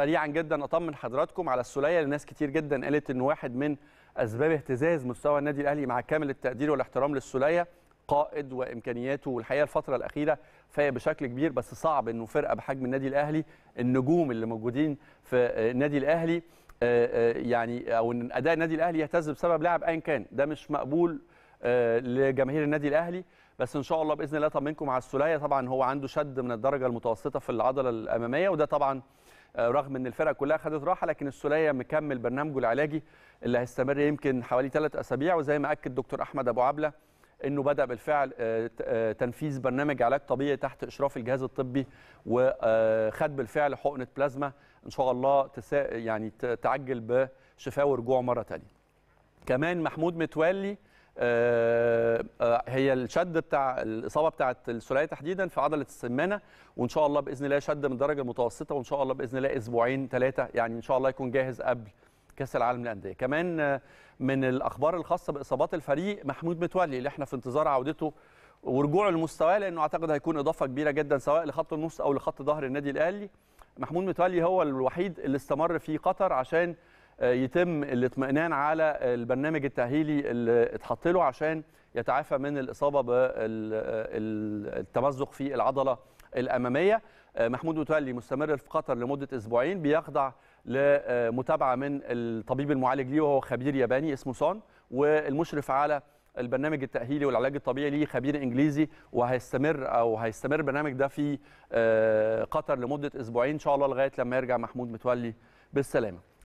سريعا جدا اطمن حضراتكم على السوليه لناس كتير جدا قالت ان واحد من اسباب اهتزاز مستوى النادي الاهلي مع كامل التقدير والاحترام للسوليه قائد وامكانياته والحقيقه الفتره الاخيره فايق بشكل كبير بس صعب انه فرقه بحجم النادي الاهلي النجوم اللي موجودين في النادي الاهلي آه، آه، يعني او ان اداء النادي الاهلي يهتز بسبب لاعب ايا كان ده مش مقبول آه، لجماهير النادي الاهلي بس ان شاء الله باذن الله اطمنكم على السوليه طبعا هو عنده شد من الدرجه المتوسطه في العضله الاماميه وده طبعا آه، رغم ان الفرق كلها خدت راحه لكن السوليه مكمل برنامجه العلاجي اللي هيستمر يمكن حوالي ثلاث اسابيع وزي ما اكد دكتور احمد ابو عبله انه بدا بالفعل آه، آه، تنفيذ برنامج علاج طبيعي تحت اشراف الجهاز الطبي وخد بالفعل حقنه بلازما ان شاء الله تسا يعني تعجل بشفاء ورجوع مره ثانيه كمان محمود متولي آه، آه، هي الشد بتاع الاصابه بتاعه السوليه تحديدا في عضله السمانه وان شاء الله باذن الله شد من الدرجه المتوسطه وان شاء الله باذن الله اسبوعين ثلاثه يعني ان شاء الله يكون جاهز قبل كاس العالم للانديه كمان آه، من الاخبار الخاصه باصابات الفريق محمود متولي اللي احنا في انتظار عودته ورجوعه لمستواه لانه اعتقد هيكون اضافه كبيره جدا سواء لخط النص او لخط ظهر النادي الاهلي محمود متولي هو الوحيد اللي استمر في قطر عشان يتم الاطمئنان على البرنامج التأهيلي اللي اتحط له عشان يتعافى من الإصابة بالتمزق في العضلة الأمامية محمود متولي مستمر في قطر لمدة أسبوعين بيخضع لمتابعة من الطبيب المعالج ليه وهو خبير ياباني اسمه سون والمشرف على البرنامج التأهيلي والعلاج الطبيعي ليه خبير إنجليزي وهيستمر أو هيستمر البرنامج ده في آه، قطر لمدة أسبوعين إن شاء الله لغاية لما يرجع محمود متولي بالسلامة